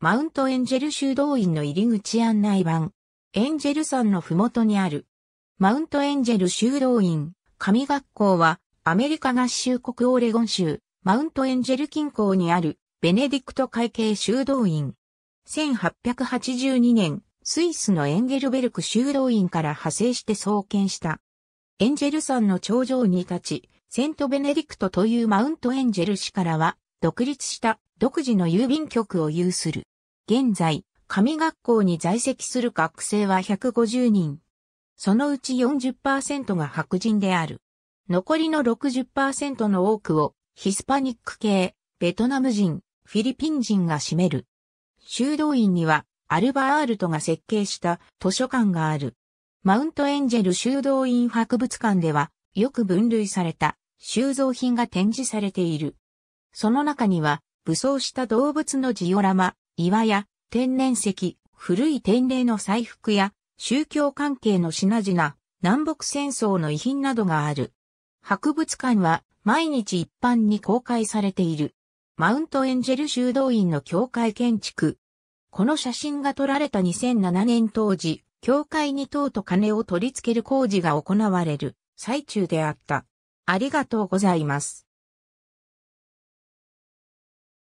マウントエンジェル修道院の入り口案内板、エンジェル山のふもとにある、マウントエンジェル修道院、神学校は、アメリカ合衆国オレゴン州、マウントエンジェル近郊にある、ベネディクト会計修道院。1882年、スイスのエンゲルベルク修道院から派生して創建した。エンジェル山の頂上に立ち、セントベネディクトというマウントエンジェル市からは、独立した独自の郵便局を有する。現在、神学校に在籍する学生は150人。そのうち40%が白人である。残りの60%の多くをヒスパニック系、ベトナム人、フィリピン人が占める。修道院にはアルバールトが設計した図書館がある。マウントエンジェル修道院博物館ではよく分類された収蔵品が展示されている。その中には武装した動物のジオラマ、岩や天然石、古い天霊の彩服や宗教関係の品々、南北戦争の遺品などがある。博物館は毎日一般に公開されている。マウントエンジェル修道院の教会建築。この写真が撮られた2007年当時、教会に塔と鐘を取り付ける工事が行われる最中であった。ありがとうございます。